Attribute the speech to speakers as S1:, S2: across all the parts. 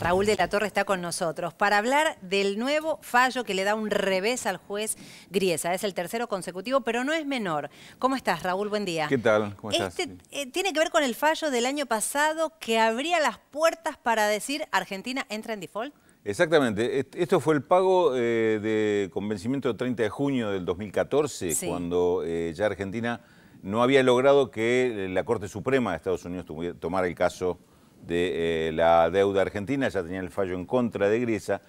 S1: Raúl de la Torre está con nosotros para hablar del nuevo fallo que le da un revés al juez Griesa. Es el tercero consecutivo, pero no es menor. ¿Cómo estás, Raúl? Buen día. ¿Qué
S2: tal? ¿Cómo estás? Este,
S1: eh, tiene que ver con el fallo del año pasado que abría las puertas para decir Argentina entra en default.
S2: Exactamente. Esto fue el pago eh, de convencimiento del 30 de junio del 2014, cuando eh, ya Argentina no había logrado que la Corte Suprema de Estados Unidos tomara el caso de eh, la deuda argentina, ya tenía el fallo en contra de Grisa,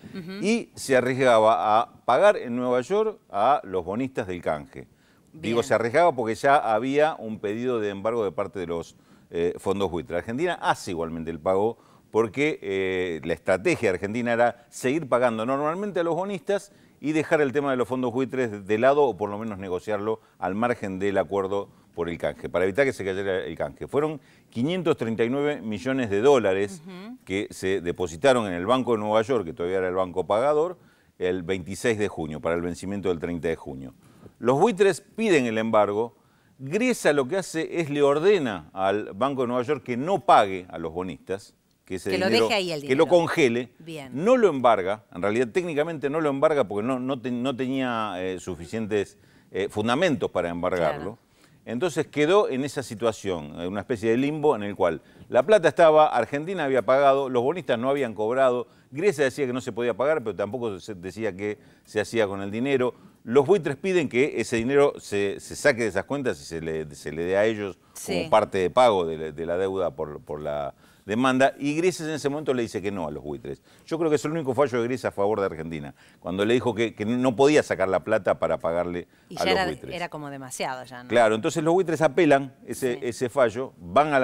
S2: y se arriesgaba a pagar en Nueva York a los bonistas del canje. Digo, se arriesgaba porque ya había un pedido de embargo de parte de los eh, fondos buitres. Argentina hace igualmente el pago porque eh, la estrategia argentina era seguir pagando normalmente a los bonistas y dejar el tema de los fondos buitres de lado o por lo menos negociarlo al margen del acuerdo por el canje, para evitar que se cayera el canje. Fueron 539 millones de dólares que se depositaron en el Banco de Nueva York, que todavía era el banco pagador, el 26 de junio, para el vencimiento del 30 de junio. Los buitres piden el embargo. Griesa lo que hace es le ordena al Banco de Nueva York que no pague a los bonistas, que, ese que lo congele. No lo embarga, en realidad técnicamente no lo embarga porque no, no, tenía eh, suficientes eh, fundamentos para embargarlo. Entonces quedó en esa situación, eh, una especie de limbo en el cual la plata estaba, Argentina había pagado, los bonistas no habían cobrado, Grecia decía que no se podía pagar, pero tampoco se decía que se hacía con el dinero. Los buitres piden que ese dinero se, saque de esas cuentas y se le, dé a ellos como parte de pago de, de la deuda por, por la demanda y Grises en ese momento le dice que no a los buitres. Yo creo que es el único fallo de Grecia a favor de Argentina, cuando le dijo que, no podía sacar la plata para pagarle a ya los era, buitres.
S1: era como demasiado ya, ¿no?
S2: Claro, entonces los buitres apelan ese, fallo, van a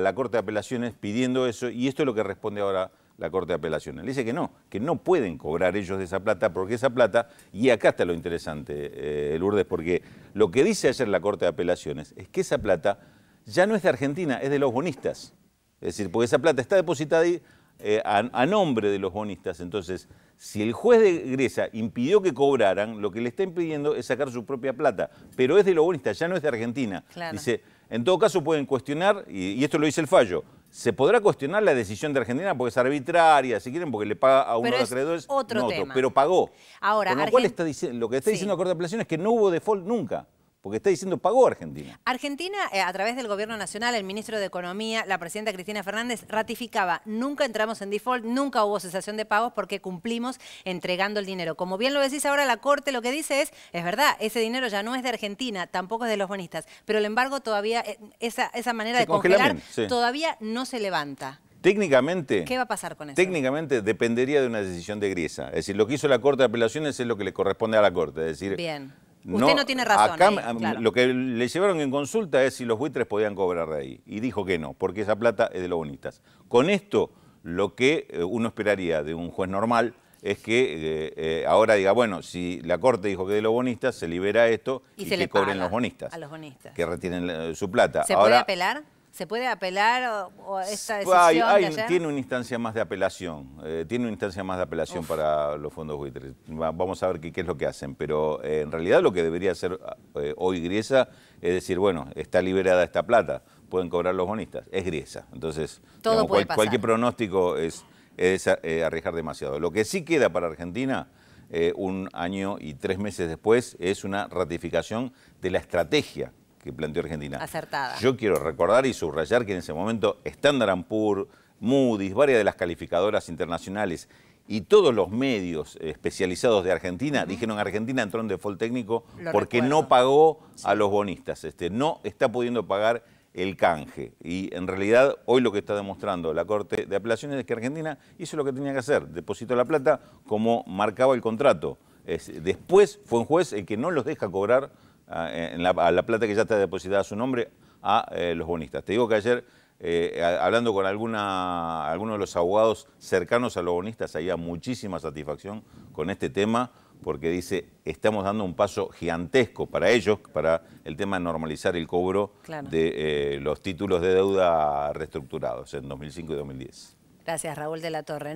S2: la, Corte de Apelaciones pidiendo eso y esto es lo que responde ahora la Corte de Apelaciones. Le dice que no, que no pueden cobrar ellos de esa plata porque esa plata, y acá está lo interesante, eh, Lourdes, porque lo que dice ayer la Corte de Apelaciones es que esa plata ya no es de Argentina, es de los bonistas. Es decir, porque esa plata está depositada ahí eh, a, nombre de los bonistas. Entonces, si el juez de Grecia impidió que cobraran, lo que le está impidiendo es sacar su propia plata. Pero es de los bonistas, ya no es de Argentina. Dice, en todo caso pueden cuestionar, y, esto lo dice el fallo, se podrá cuestionar la decisión de Argentina porque es arbitraria, si quieren, porque le paga a uno de los acreedores, otro, otro pero pagó.
S1: Ahora, Con lo que está
S2: diciendo la Corte de Apelación es que no hubo default nunca. Porque está diciendo pagó Argentina.
S1: Argentina, eh, a través del Gobierno Nacional, el ministro de Economía, la presidenta Cristina Fernández, ratificaba, nunca entramos en default, nunca hubo cesación de pagos porque cumplimos entregando el dinero. Como bien lo decís ahora, la Corte lo que dice es, es verdad, ese dinero ya no es de Argentina, tampoco es de los bonistas, pero el embargo todavía, eh, esa, manera de congelar todavía no se levanta.
S2: Técnicamente. ¿Qué va a pasar con eso? Técnicamente dependería de una decisión de Griesa. Es decir, lo que hizo la Corte de Apelaciones es lo que le corresponde a la Corte. Es decir, Bien
S1: Usted no, tiene razón. Lo
S2: que le llevaron en consulta es si los buitres podían cobrar de ahí. Y dijo que no, porque esa plata es de los bonistas. Con esto, lo que eh, uno esperaría de un juez normal es que eh, eh, ahora diga, bueno, si la Corte dijo que de los bonistas, se libera esto y, se que le cobren los bonistas. A los bonistas. Que retienen su plata. ¿Se puede
S1: apelar? ¿Se puede apelar o, esta decisión? Tiene
S2: una instancia más de apelación, eh, tiene una instancia más de apelación para los fondos buitres. vamos a ver qué, es lo que hacen, pero eh, en realidad lo que debería hacer ah, eh, hoy Griesa es decir, bueno, está liberada esta plata, pueden cobrar los bonistas, es Griesa. Entonces, cualquier pronóstico es, arriesgar demasiado. Lo que sí queda para Argentina... un año y tres meses después, es una ratificación de la estrategia que planteó Argentina. Acertada. Yo quiero recordar y subrayar que en ese momento Standard Poor's, Moody's, varias de las calificadoras internacionales y todos los medios especializados de Argentina dijeron que Argentina entró en default técnico porque no pagó a los bonistas, este, no está pudiendo pagar el canje. Y en realidad hoy lo que está demostrando la Corte de Apelaciones es que Argentina hizo lo que tenía que hacer, depositó la plata como marcaba el contrato. después fue un juez el que no los deja cobrar Ah, a la plata que ya está depositada a su nombre a eh, los bonistas. Te digo que ayer, eh, hablando con alguna, algunos de los abogados cercanos a los bonistas, había muchísima satisfacción con este tema porque dice, estamos dando un paso gigantesco para ellos, para el tema de normalizar el cobro de eh, los títulos de deuda reestructurados en 2005 y 2010.
S1: Gracias, Raúl de la Torre.